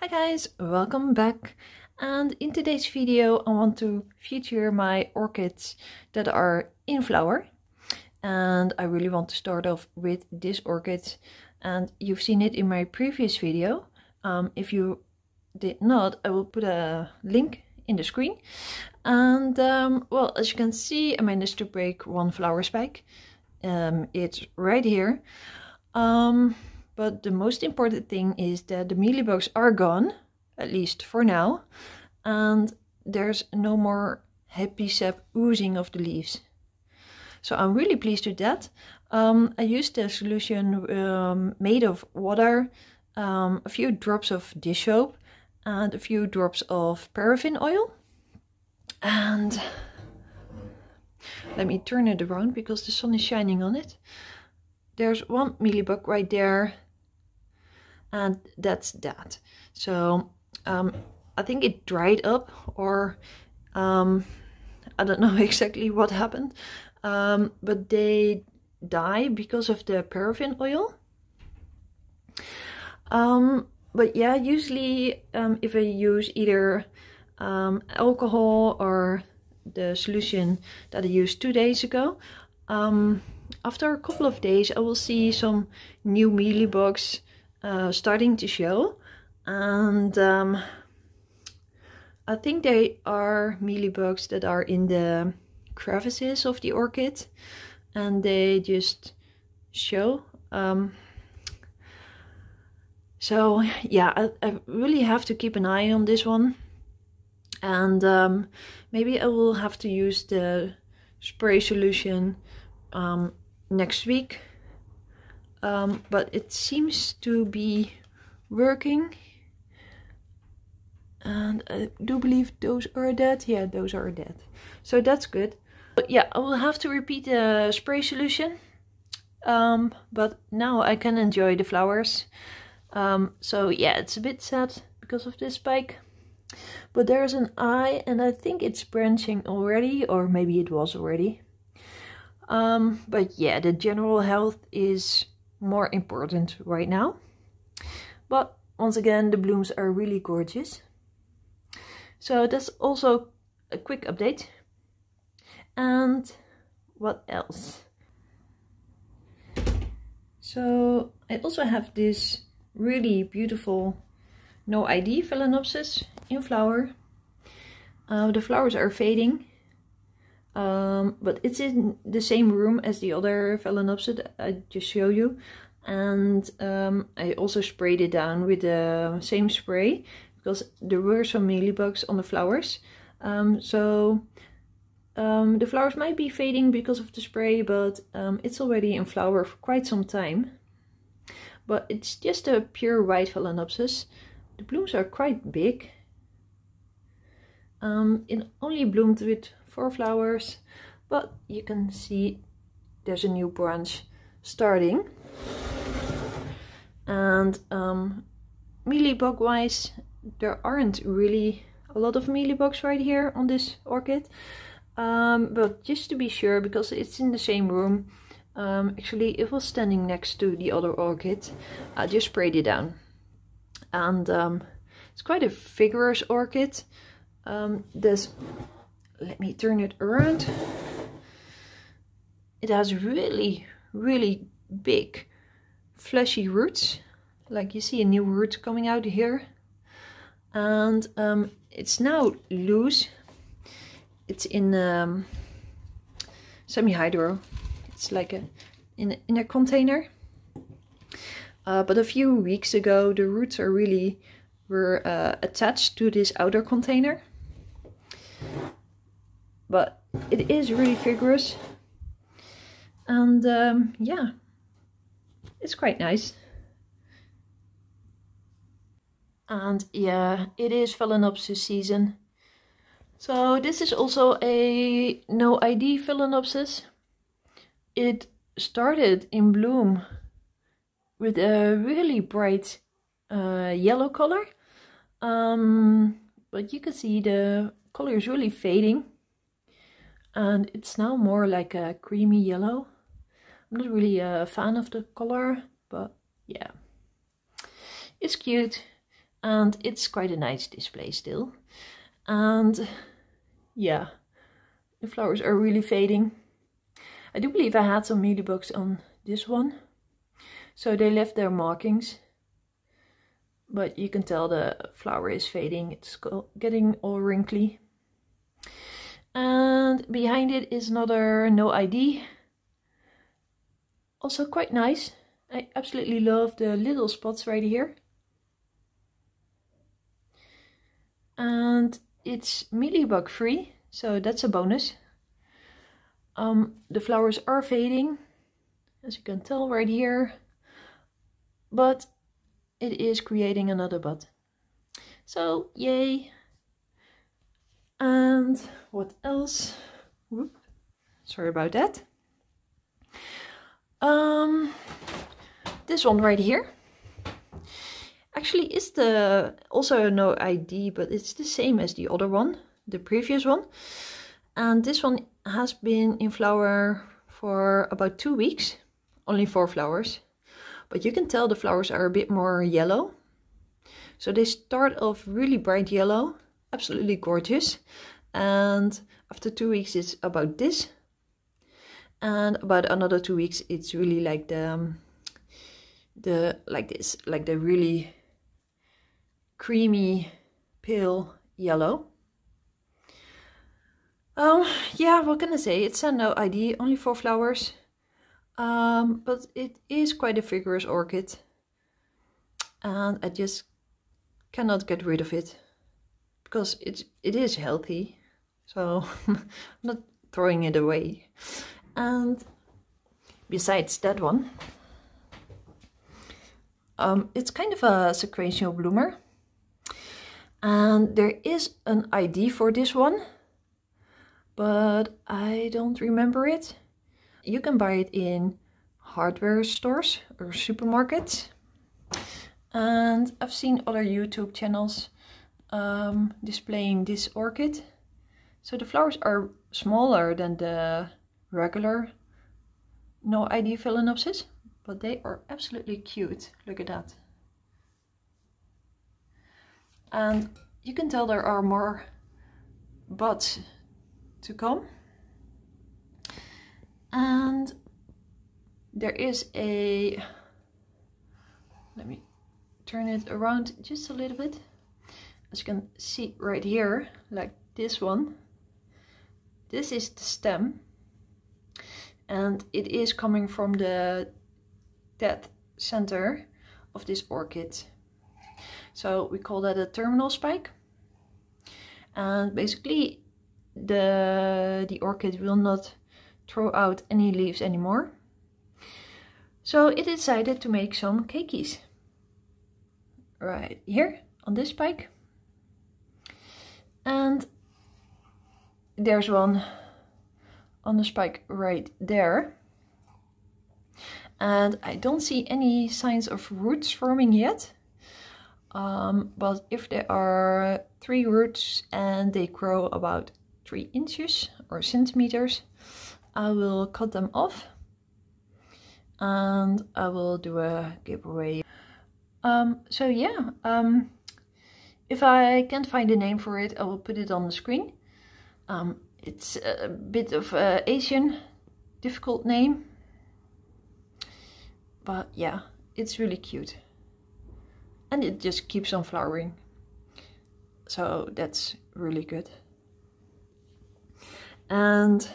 Hi guys, welcome back and in today's video I want to feature my orchids that are in flower and I really want to start off with this orchid and you've seen it in my previous video um, if you did not I will put a link in the screen and um, well as you can see I managed to break one flower spike um, it's right here um, but the most important thing is that the mealybugs are gone, at least for now, and there's no more happy sap oozing of the leaves. So I'm really pleased with that. Um, I used a solution um, made of water, um, a few drops of dish soap, and a few drops of paraffin oil. And let me turn it around because the sun is shining on it. There's one mealybug right there and that's that so um, I think it dried up or um, I don't know exactly what happened um, but they die because of the paraffin oil um, but yeah usually um, if I use either um, alcohol or the solution that I used two days ago after a couple of days I will see some new mealybugs uh, starting to show and um, I think they are mealybugs that are in the crevices of the orchid and they just show um, so yeah I, I, really have to keep an eye on this one and um, maybe I will have to use the spray solution um, next week um, but it seems to be working and I do believe those are dead yeah those are dead so that's good but yeah I will have to repeat the spray solution um, but now I can enjoy the flowers um, so yeah it's a bit sad because of this spike but there's an eye and I think it's branching already or maybe it was already um, but yeah the general health is more important right now. But once again, the blooms are really gorgeous. So that's also a quick update. And what else? So I also have this really beautiful No ID Phalaenopsis in flower. Uh, the flowers are fading. Uh, um, but it's in the same room as the other Phalaenopsid I just showed you and um, I also sprayed it down with the same spray because there were some mealybugs on the flowers um, so um, the flowers might be fading because of the spray but um, it's already in flower for quite some time but it's just a pure white Phalaenopsis the blooms are quite big um, it only bloomed with four flowers but you can see there's a new branch starting and um, mealybug wise there aren't really a lot of mealybugs right here on this orchid um, but just to be sure because it's in the same room um, actually it was standing next to the other orchid I just sprayed it down and um, it's quite a vigorous orchid um, this let me turn it around it has really, really big fleshy roots. Like you see a new root coming out here. And um, it's now loose. It's in um, semi-hydro. It's like a in, in a container. Uh, but a few weeks ago the roots are really were uh, attached to this outer container. But it is really vigorous and um, yeah it's quite nice and yeah it is phalaenopsis season so this is also a no id phalaenopsis it started in bloom with a really bright uh, yellow color um, but you can see the color is really fading and it's now more like a creamy yellow I'm not really a fan of the color, but yeah. It's cute and it's quite a nice display still. And yeah, the flowers are really fading. I do believe I had some mealybugs on this one. So they left their markings. But you can tell the flower is fading. It's getting all wrinkly. And behind it is another no ID also quite nice. I absolutely love the little spots right here. And it's mealybug free, so that's a bonus. Um, the flowers are fading, as you can tell right here, but it is creating another bud. So, yay! And what else? Whoop. Sorry about that. Um, this one right here actually is the also no ID, but it's the same as the other one, the previous one. And this one has been in flower for about two weeks, only four flowers. But you can tell the flowers are a bit more yellow. So they start off really bright yellow, absolutely gorgeous. And after two weeks, it's about this and about another two weeks it's really like the um, the like this like the really creamy pale yellow um yeah what can i say it's a no id only four flowers um but it is quite a vigorous orchid and i just cannot get rid of it because it's it is healthy so i'm not throwing it away and besides that one um, it's kind of a sequential bloomer and there is an ID for this one but I don't remember it you can buy it in hardware stores or supermarkets and I've seen other YouTube channels um, displaying this orchid so the flowers are smaller than the regular no ID Phalaenopsis, but they are absolutely cute. Look at that. And you can tell there are more buds to come. And there is a, let me turn it around just a little bit. As you can see right here, like this one, this is the stem and it is coming from the dead center of this orchid. So we call that a terminal spike. And basically the, the orchid will not throw out any leaves anymore. So it decided to make some keikis. Right here on this spike. And there's one on the spike right there. And I don't see any signs of roots forming yet. Um, but if there are three roots and they grow about three inches or centimeters, I will cut them off and I will do a giveaway. Um, so yeah, um, if I can't find a name for it, I will put it on the screen. Um, it's a bit of a Asian difficult name but yeah it's really cute and it just keeps on flowering so that's really good and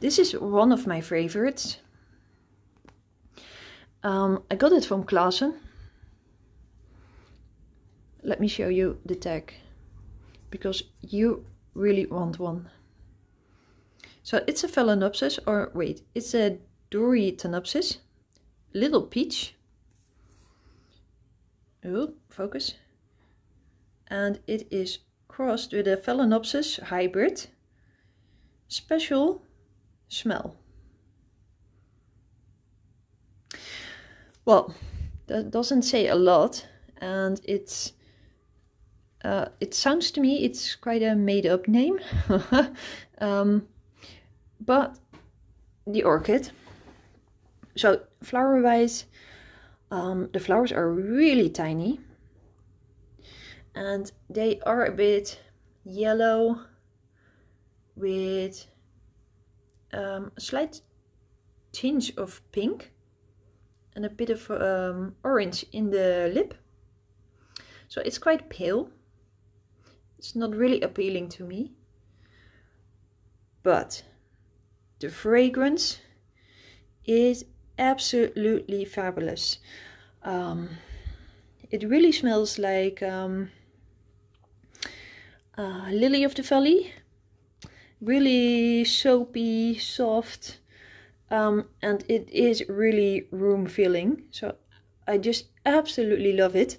this is one of my favorites um, I got it from Klassen let me show you the tag because you really want one. So it's a Phalaenopsis, or wait, it's a Dorytenopsis, little peach. Oh, focus. And it is crossed with a Phalaenopsis hybrid, special smell. Well, that doesn't say a lot, and it's uh, it sounds to me it's quite a made up name, um, but the orchid. So, flower wise, um, the flowers are really tiny and they are a bit yellow with um, a slight tinge of pink and a bit of um, orange in the lip. So it's quite pale. It's not really appealing to me. But the fragrance is absolutely fabulous. Um, it really smells like um, uh, lily of the valley. Really soapy, soft, um, and it is really room filling. So I just absolutely love it.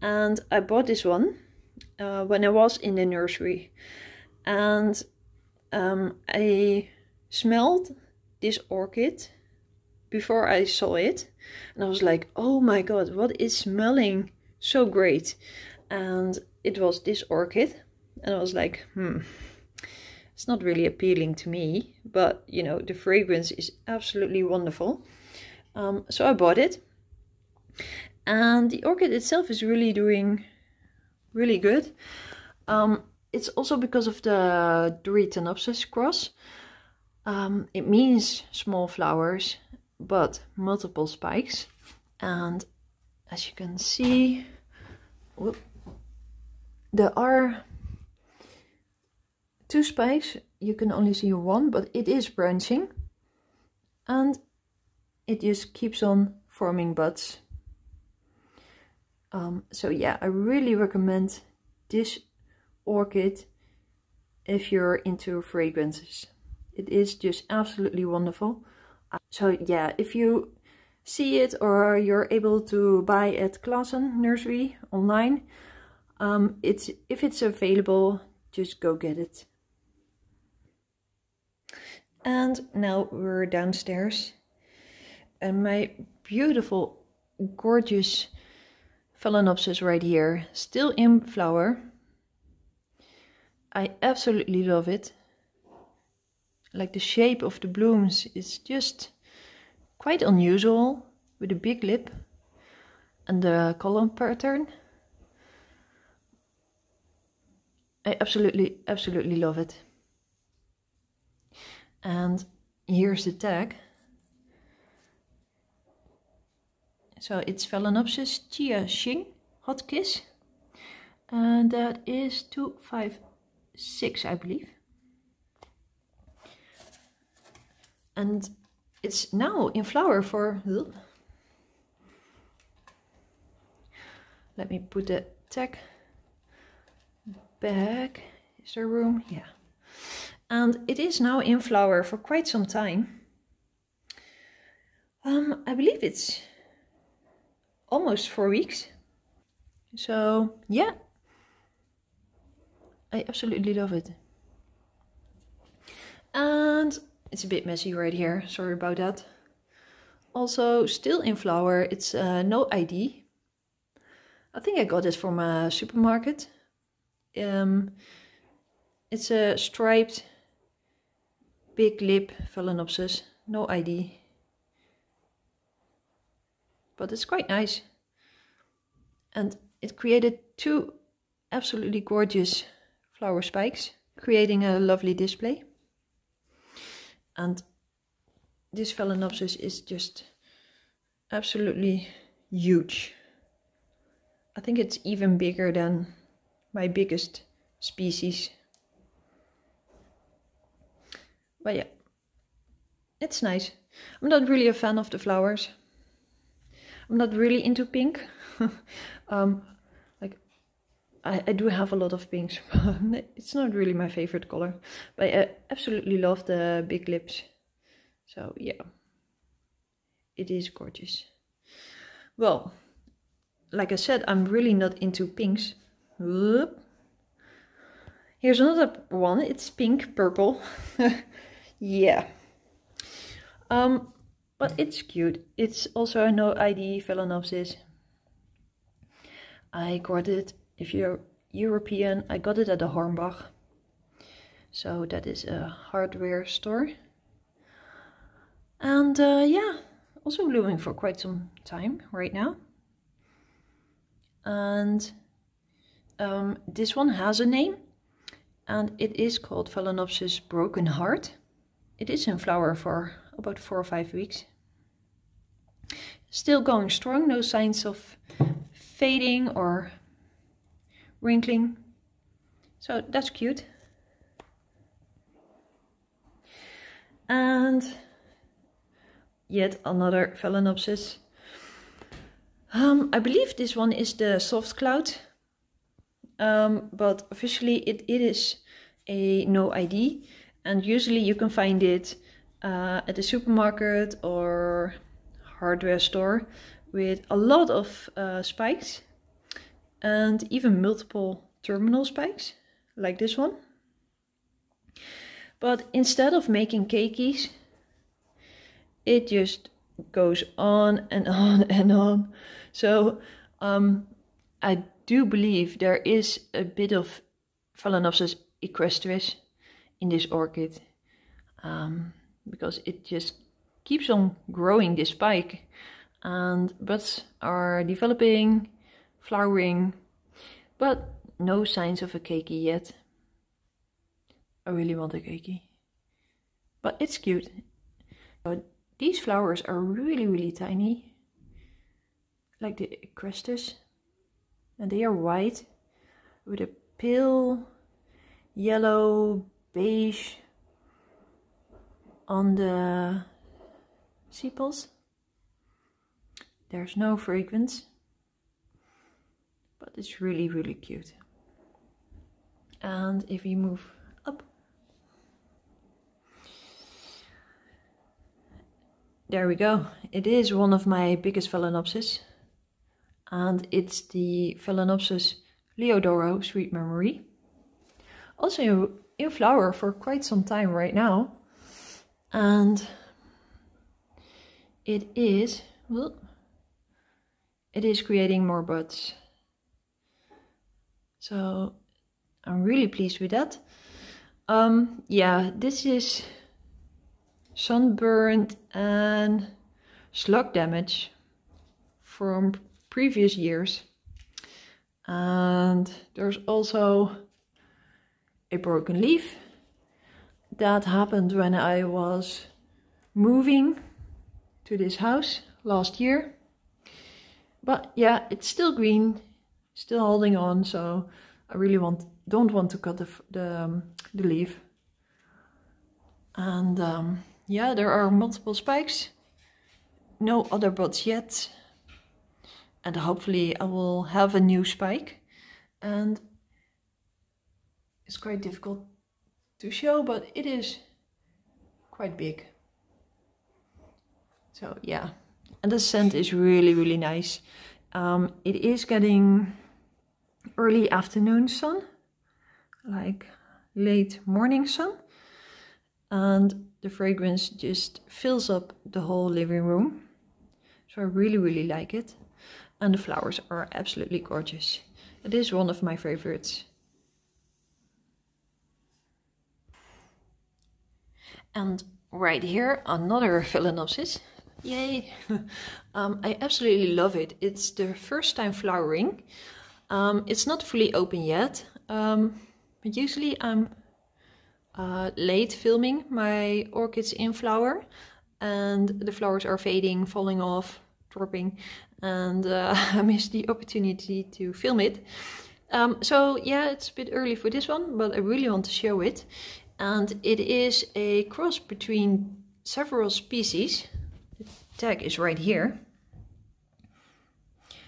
And I bought this one uh, when I was in the nursery. And um, I smelled this orchid before I saw it. And I was like, oh my god, what is smelling so great? And it was this orchid. And I was like, hmm, it's not really appealing to me. But, you know, the fragrance is absolutely wonderful. Um, so I bought it. And the orchid itself is really doing really good. Um, it's also because of the Dorytanopsis cross. Um, it means small flowers, but multiple spikes. And as you can see, whoop, there are two spikes. You can only see one, but it is branching. And it just keeps on forming buds um, so yeah, I really recommend this orchid if you're into fragrances. It is just absolutely wonderful. Uh, so yeah, if you see it or you're able to buy at Klassen Nursery online, um, it's if it's available, just go get it. And now we're downstairs and my beautiful, gorgeous Phalaenopsis right here, still in flower. I absolutely love it. Like the shape of the blooms is just quite unusual with a big lip and the column pattern. I absolutely, absolutely love it. And here's the tag. So it's Phalaenopsis chia shing hot kiss. And uh, that is 256, I believe. And it's now in flower for... Let me put the tag back. Is there room? Yeah. And it is now in flower for quite some time. Um, I believe it's almost four weeks. So yeah, I absolutely love it. And it's a bit messy right here, sorry about that. Also, still in flower, it's uh, no ID. I think I got it from a supermarket. Um, it's a striped big lip phalaenopsis, no ID but it's quite nice. And it created two absolutely gorgeous flower spikes, creating a lovely display. And this Phalaenopsis is just absolutely huge. I think it's even bigger than my biggest species. But yeah, it's nice. I'm not really a fan of the flowers. I'm not really into pink. um, like I, I, do have a lot of pinks, but it's not really my favorite color. But I absolutely love the big lips. So yeah, it is gorgeous. Well, like I said, I'm really not into pinks. Here's another one. It's pink purple. yeah. Um, but it's cute. It's also a no ID Phalaenopsis. I got it, if you're European, I got it at the Hornbach. So that is a hardware store. And uh, yeah, also blooming for quite some time right now. And um, this one has a name. And it is called Phalaenopsis broken heart. It is in flower for about four or five weeks. Still going strong, no signs of fading or wrinkling. So that's cute. And yet another Phalaenopsis. Um, I believe this one is the soft cloud, um, but officially it, it is a no ID and usually you can find it uh, at the supermarket or hardware store with a lot of uh, spikes and even multiple terminal spikes like this one. But instead of making keikis, it just goes on and on and on. So um, I do believe there is a bit of Phalaenopsis equestris in this orchid. Um, because it just keeps on growing this spike and buds are developing, flowering, but no signs of a keiki yet. I really want a keiki, but it's cute. But these flowers are really, really tiny, like the crestus, and they are white with a pale yellow beige on the sepals. There's no fragrance, but it's really, really cute. And if you move up, there we go. It is one of my biggest Phalaenopsis, and it's the Phalaenopsis Leodoro Sweet Memory. Also in flower for quite some time right now and it is well it is creating more buds so I'm really pleased with that um yeah this is sunburned and slug damage from previous years and there's also a broken leaf that happened when I was moving to this house last year. But yeah, it's still green, still holding on, so I really want don't want to cut the, the, um, the leaf. And um, yeah, there are multiple spikes. No other buds yet. And hopefully I will have a new spike. And it's quite difficult to show, but it is quite big. So yeah, and the scent is really, really nice. Um, it is getting early afternoon sun, like late morning sun. And the fragrance just fills up the whole living room. So I really, really like it. And the flowers are absolutely gorgeous. It is one of my favorites. And right here, another phalaenopsis. Yay! um, I absolutely love it. It's the first time flowering. Um, it's not fully open yet. Um, but usually I'm uh, late filming my orchids in flower and the flowers are fading, falling off, dropping and uh, I missed the opportunity to film it. Um, so yeah, it's a bit early for this one, but I really want to show it and it is a cross between several species. The tag is right here.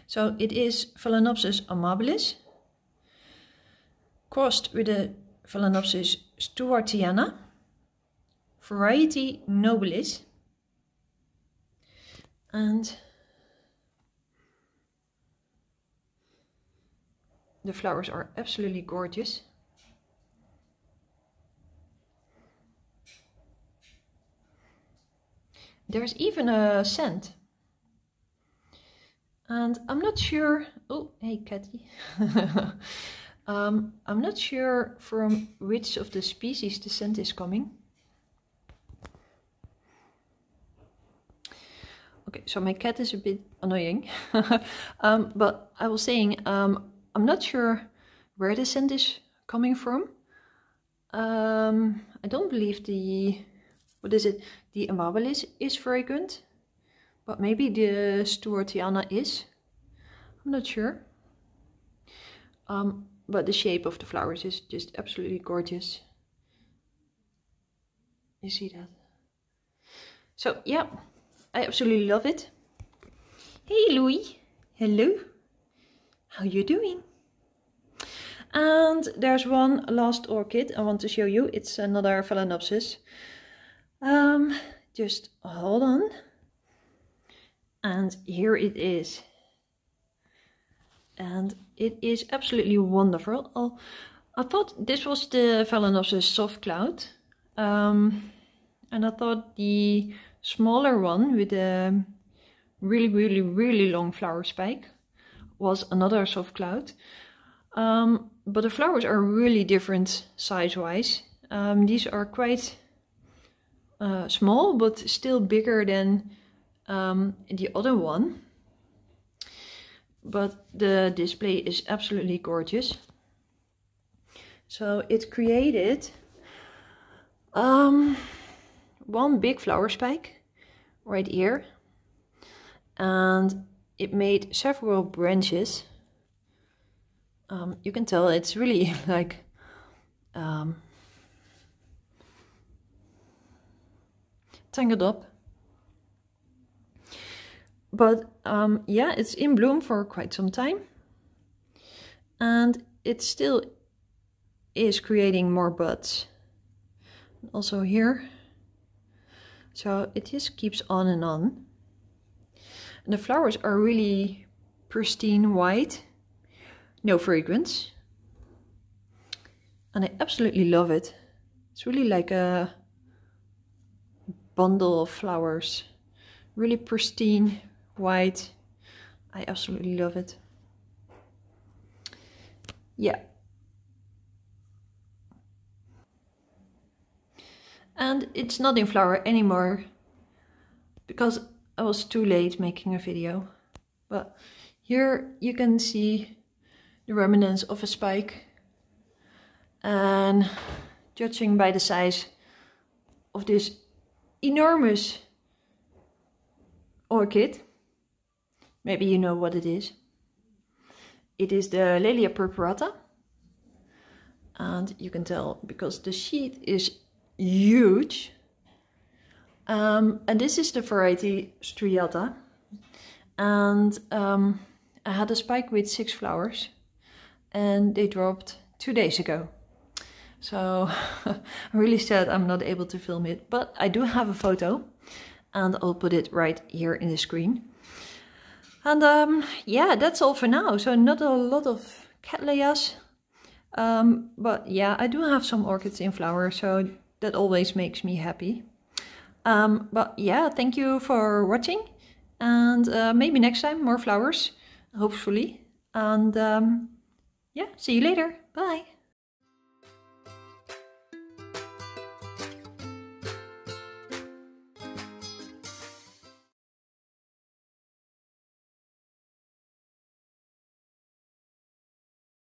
So it is Phalaenopsis amabilis crossed with a Phalaenopsis stuartiana, variety nobilis, and the flowers are absolutely gorgeous. There's even a scent. And I'm not sure... Oh, hey, Cathy. um, I'm not sure from which of the species the scent is coming. Okay, so my cat is a bit annoying. um, but I was saying, um, I'm not sure where the scent is coming from. Um, I don't believe the what is it? The Amabilis is fragrant, but maybe the Stuartiana is. I'm not sure. Um, but the shape of the flowers is just absolutely gorgeous. You see that? So yeah, I absolutely love it. Hey Louis, hello, how you doing? And there's one last orchid I want to show you. It's another Phalaenopsis. Um, just hold on. And here it is. And it is absolutely wonderful. I'll, oh, I thought this was the Phalaenopsis soft cloud. Um, and I thought the smaller one with the really, really, really long flower spike was another soft cloud. Um, but the flowers are really different size-wise. Um, these are quite uh, small but still bigger than um, the other one. But the display is absolutely gorgeous. So it created um, one big flower spike right here. And it made several branches. Um, you can tell it's really like um, Tangled it up. But um, yeah, it's in bloom for quite some time. And it still is creating more buds. Also here. So it just keeps on and on. And the flowers are really pristine white. No fragrance. And I absolutely love it. It's really like a bundle of flowers. Really pristine, white. I absolutely love it. Yeah. And it's not in flower anymore because I was too late making a video. But here you can see the remnants of a spike. And judging by the size of this enormous orchid. Maybe you know what it is. It is the Lilia purpurata. And you can tell because the sheet is huge. Um, and this is the variety striata. And um, I had a spike with six flowers. And they dropped two days ago. So I'm really sad I'm not able to film it, but I do have a photo and I'll put it right here in the screen. And um, yeah, that's all for now. So not a lot of cattleyas, um, but yeah, I do have some orchids in flower, so that always makes me happy. Um, but yeah, thank you for watching and uh, maybe next time more flowers, hopefully. And um, yeah, see you later. Bye.